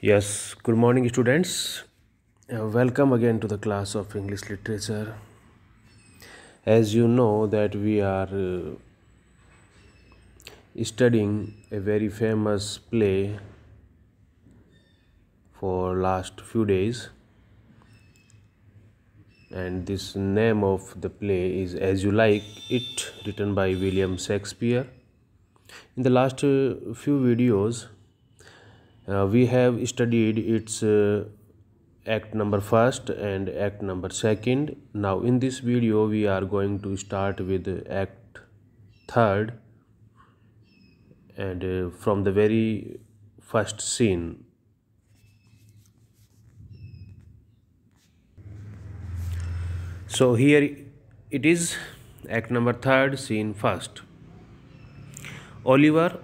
Yes, good morning students. Uh, welcome again to the class of English literature. As you know that we are uh, studying a very famous play for last few days and this name of the play is As You Like It written by William Shakespeare. In the last uh, few videos uh, we have studied its uh, act number first and act number second now in this video we are going to start with act third and uh, from the very first scene so here it is act number third scene first oliver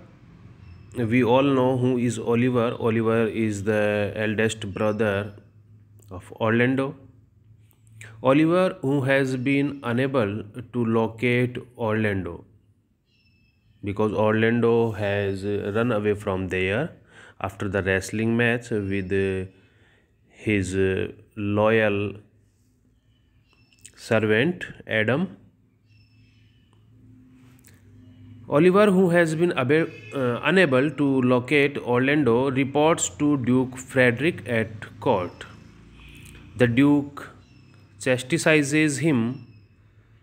we all know who is Oliver. Oliver is the eldest brother of Orlando. Oliver, who has been unable to locate Orlando because Orlando has run away from there after the wrestling match with his loyal servant Adam. Oliver, who has been ab- uh, unable to locate Orlando, reports to Duke Frederick at court. The Duke chastises him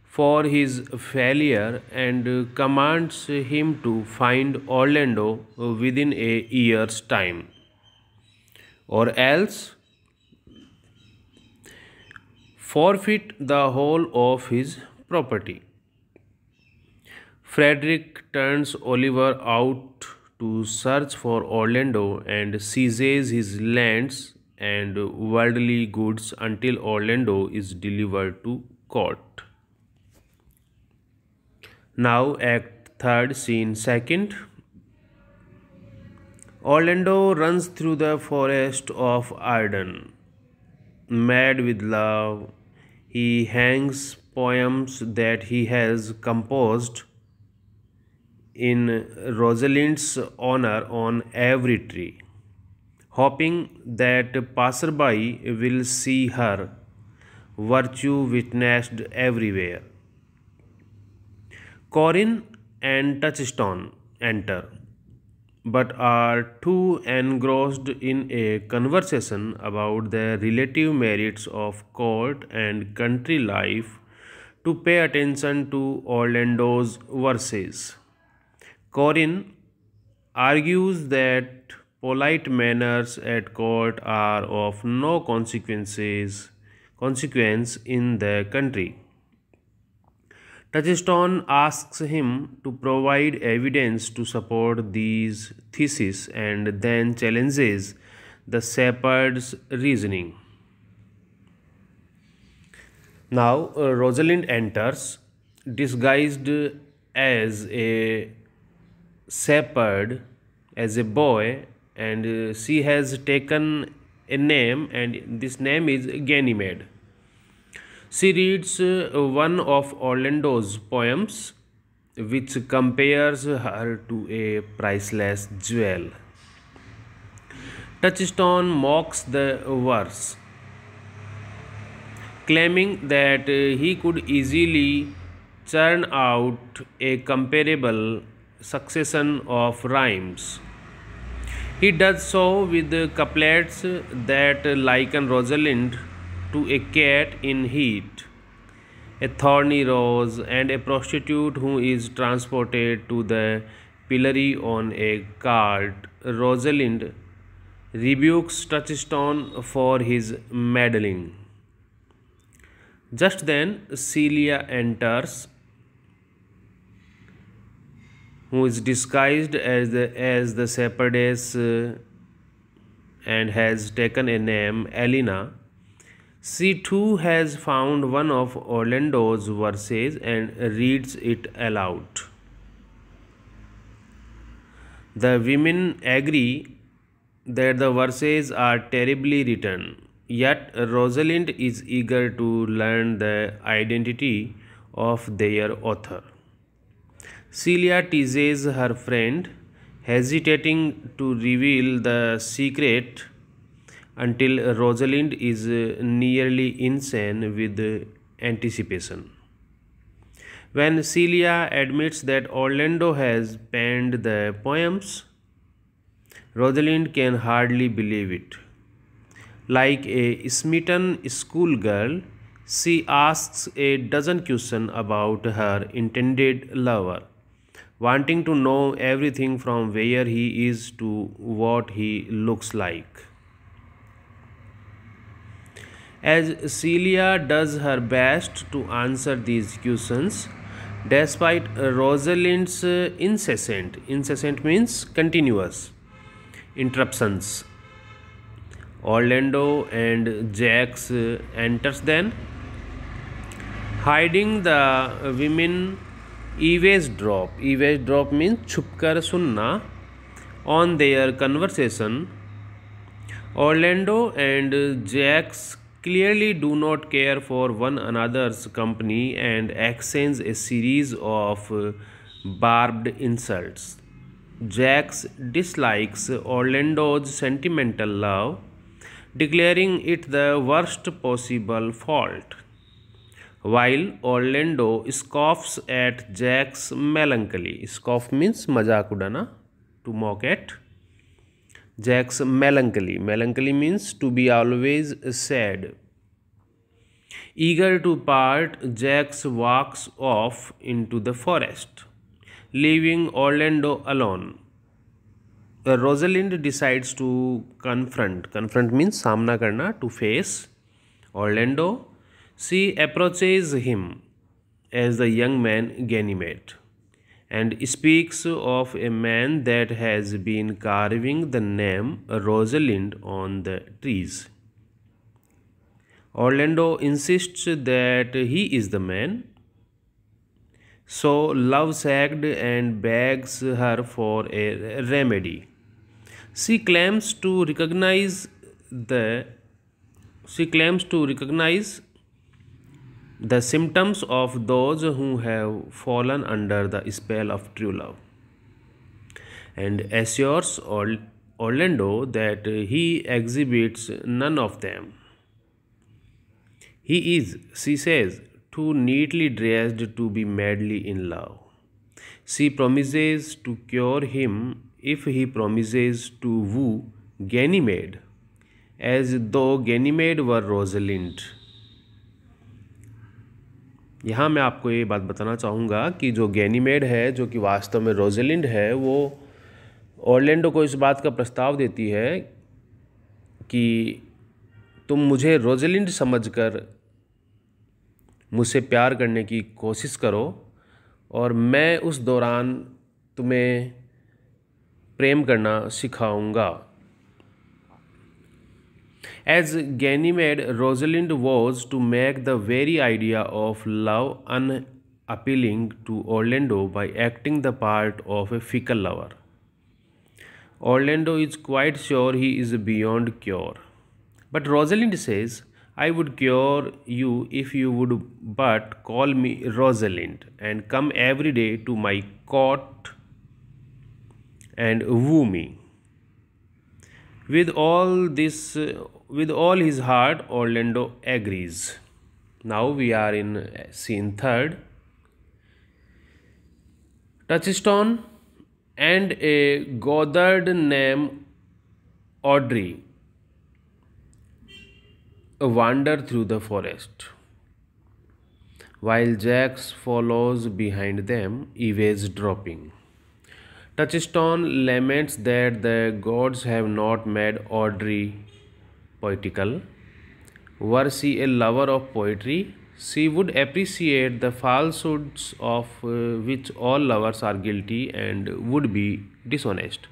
for his failure and commands him to find Orlando within a year's time, or else forfeit the whole of his property. Frederick turns Oliver out to search for Orlando and seizes his lands and worldly goods until Orlando is delivered to court. Now, Act 3rd, Scene 2nd. Orlando runs through the forest of Arden. Mad with love, he hangs poems that he has composed in Rosalind's honor on every tree, hoping that passerby will see her virtue witnessed everywhere. Corin and Touchstone enter, but are too engrossed in a conversation about the relative merits of court and country life to pay attention to Orlando's verses. Corin argues that polite manners at court are of no consequences consequence in the country. Touchstone asks him to provide evidence to support these theses and then challenges the shepherd's reasoning. Now uh, Rosalind enters disguised as a shepherd as a boy and uh, she has taken a name and this name is Ganymede. She reads uh, one of Orlando's poems which compares her to a priceless jewel. Touchstone mocks the verse, claiming that uh, he could easily churn out a comparable succession of rhymes. He does so with couplets that liken Rosalind to a cat in heat, a thorny rose, and a prostitute who is transported to the pillory on a cart. Rosalind rebukes Touchstone for his meddling. Just then, Celia enters who is disguised as the, as the shepherdess uh, and has taken a name Elena. She too has found one of Orlando's verses and reads it aloud. The women agree that the verses are terribly written, yet Rosalind is eager to learn the identity of their author. Celia teases her friend, hesitating to reveal the secret until Rosalind is uh, nearly insane with anticipation. When Celia admits that Orlando has penned the poems, Rosalind can hardly believe it. Like a smitten schoolgirl, she asks a dozen questions about her intended lover wanting to know everything from where he is to what he looks like. As Celia does her best to answer these questions, despite Rosalind's uh, incessant, incessant means continuous, interruptions, Orlando and Jax uh, enters then, hiding the women eavesdrop eavesdrop means छुप कर सुनना on their conversation Orlando and Jaques clearly do not care for one another's company and exchange a series of barbed insults Jaques dislikes Orlando's sentimental love declaring it the worst possible fault while Orlando scoffs at Jack's melancholy. Scoff means mazak udana, to mock at. Jack's melancholy. Melancholy means to be always sad. Eager to part, Jack walks off into the forest, leaving Orlando alone. Uh, Rosalind decides to confront. Confront means samna karna, to face Orlando she approaches him as the young man Ganymede and speaks of a man that has been carving the name Rosalind on the trees. Orlando insists that he is the man. So love sagged and begs her for a remedy. She claims to recognize the she claims to recognize the symptoms of those who have fallen under the spell of true love and assures Orlando that he exhibits none of them. He is, she says, too neatly dressed to be madly in love. She promises to cure him if he promises to woo Ganymede, as though Ganymede were Rosalind. यहाँ मैं आपको ये बात बताना चाहूँगा कि जो Ganymede है जो कि वास्तव में रोजेलिंड है वो ऑर्लैंडो को इस बात का प्रस्ताव देती है कि तुम मुझे रोजेलिंड समझकर मुझसे प्यार करने की कोशिश करो और मैं उस दौरान तुम्हें प्रेम करना सिखाऊंगा As Ganymede, Rosalind was to make the very idea of love unappealing to Orlando by acting the part of a fickle lover. Orlando is quite sure he is beyond cure. But Rosalind says, I would cure you if you would but call me Rosalind and come every day to my court and woo me. With all this with all his heart, Orlando agrees. Now we are in scene third. Touchstone and a Goddard named Audrey wander through the forest. While Jax follows behind them, Eva's dropping. Touchstone laments that the gods have not made Audrey poetical. Were she a lover of poetry, she would appreciate the falsehoods of uh, which all lovers are guilty and would be dishonest.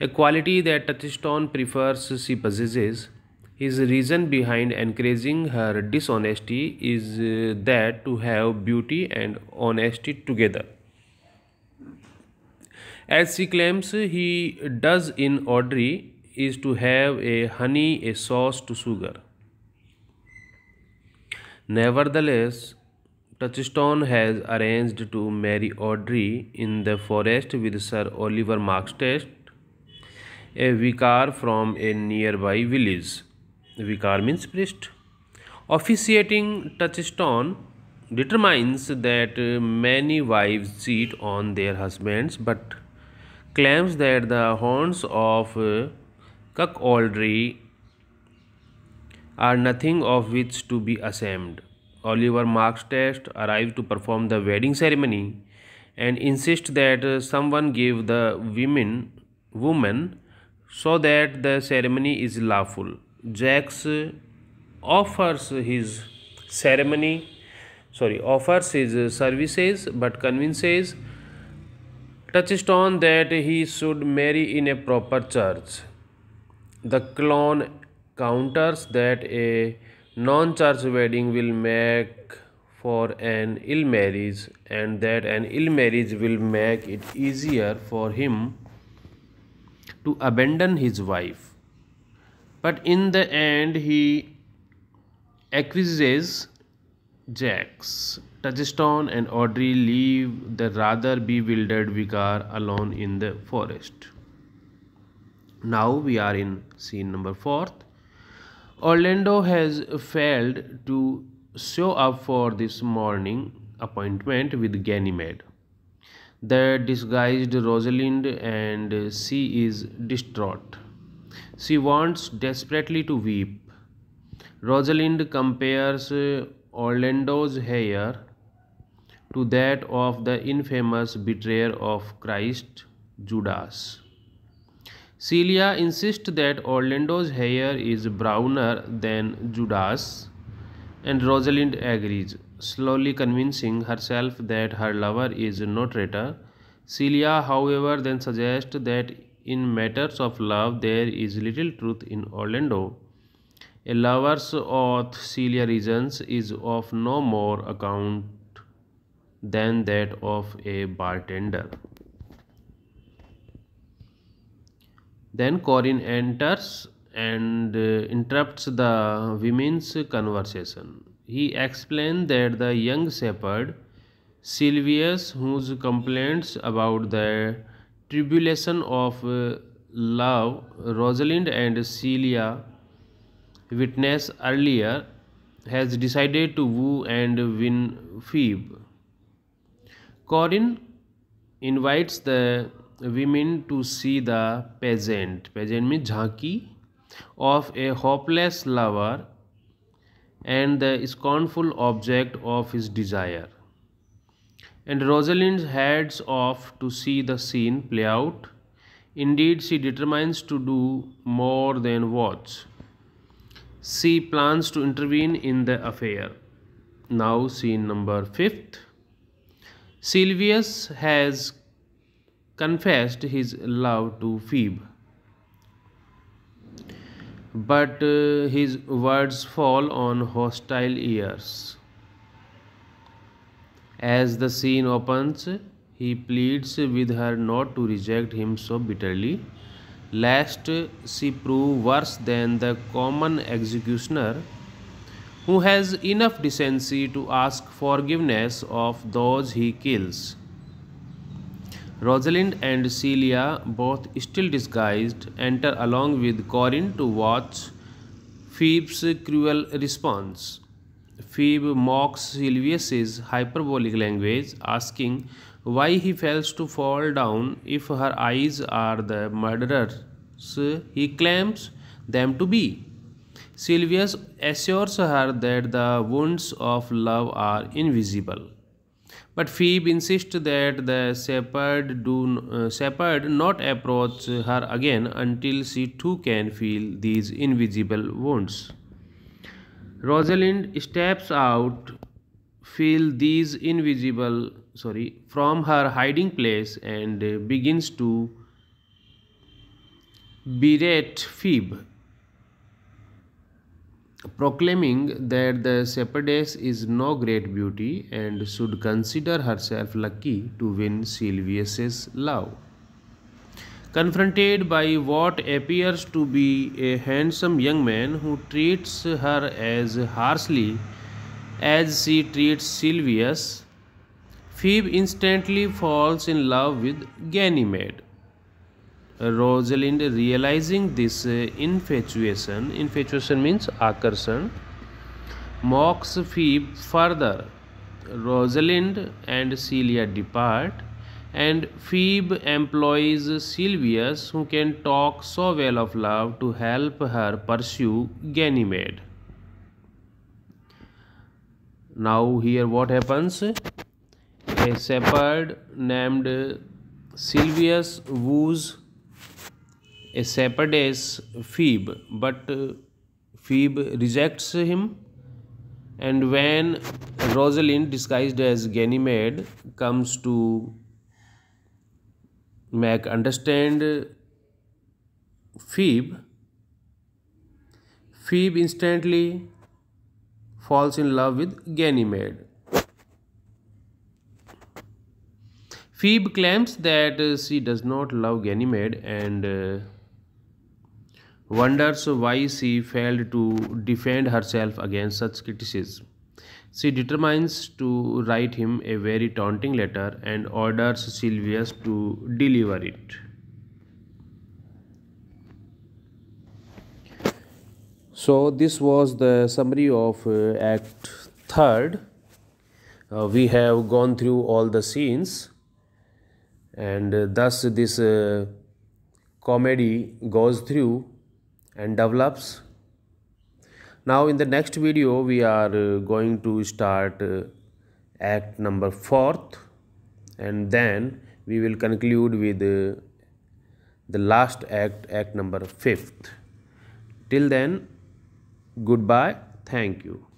A quality that Touchstone prefers she possesses. His reason behind encouraging her dishonesty is uh, that to have beauty and honesty together. As she claims, he does in Audrey, is to have a honey, a sauce to sugar. Nevertheless, Touchstone has arranged to marry Audrey in the forest with Sir Oliver Markstead, a vicar from a nearby village. Vicar means priest. Officiating Touchstone determines that many wives cheat on their husbands but claims that the horns of cuckoldry are nothing of which to be ashamed. Oliver Test arrived to perform the wedding ceremony and insist that uh, someone give the women woman so that the ceremony is lawful. Jacks uh, offers his ceremony sorry offers his uh, services but convinces Touchstone that he should marry in a proper church the clown counters that a non charged wedding will make for an ill marriage and that an ill marriage will make it easier for him to abandon his wife. But in the end, he acquiesces. Jax, Touchstone, and Audrey leave the rather bewildered vicar alone in the forest. Now we are in scene number 4th. Orlando has failed to show up for this morning appointment with Ganymede. The disguised Rosalind and she is distraught. She wants desperately to weep. Rosalind compares Orlando's hair to that of the infamous betrayer of Christ, Judas. Celia insists that Orlando's hair is browner than Judas, and Rosalind agrees, slowly convincing herself that her lover is no traitor. Celia, however, then suggests that in matters of love there is little truth in Orlando. A lover's oath, Celia reasons, is of no more account than that of a bartender. Then Corin enters and uh, interrupts the women's conversation. He explained that the young shepherd Silvius, whose complaints about the tribulation of uh, love Rosalind and Celia witnessed earlier, has decided to woo and win Phoebe. Corin invites the women to see the pageant. Pageant means jhanki of a hopeless lover and the scornful object of his desire. And Rosalind heads off to see the scene play out. Indeed, she determines to do more than watch. She plans to intervene in the affair. Now, scene number fifth. Silvius has confessed his love to Phoebe. But uh, his words fall on hostile ears. As the scene opens, he pleads with her not to reject him so bitterly, lest she prove worse than the common executioner who has enough decency to ask forgiveness of those he kills. Rosalind and Celia, both still disguised, enter along with Corin to watch Phoebe's cruel response. Phoebe mocks Silvius's hyperbolic language, asking why he fails to fall down if her eyes are the murderers he claims them to be. Sylvius assures her that the wounds of love are invisible. But Phoebe insists that the shepherd do uh, shepherd not approach her again until she too can feel these invisible wounds. Rosalind steps out, feel these invisible sorry from her hiding place and begins to berate Phoebe proclaiming that the shepherdess is no great beauty and should consider herself lucky to win Silvius's love. Confronted by what appears to be a handsome young man who treats her as harshly as she treats Silvius, Phoebe instantly falls in love with Ganymede Rosalind realizing this uh, infatuation, infatuation means akkarshan, mocks Phoebe further. Rosalind and Celia depart and Phoebe employs Silvius who can talk so well of love to help her pursue Ganymede. Now here what happens? A shepherd named Silvius woos a Sephardic Phoebe, but Phoebe uh, rejects him. And when Rosalind, disguised as Ganymede, comes to Mac understand Phoebe, uh, Phoebe instantly falls in love with Ganymede. Phoebe claims that uh, she does not love Ganymede and uh, wonders why she failed to defend herself against such criticism. She determines to write him a very taunting letter and orders Silvius to deliver it. So this was the summary of uh, Act 3rd. Uh, we have gone through all the scenes and uh, thus this uh, comedy goes through and develops now in the next video we are uh, going to start uh, act number fourth and then we will conclude with uh, the last act act number fifth till then goodbye thank you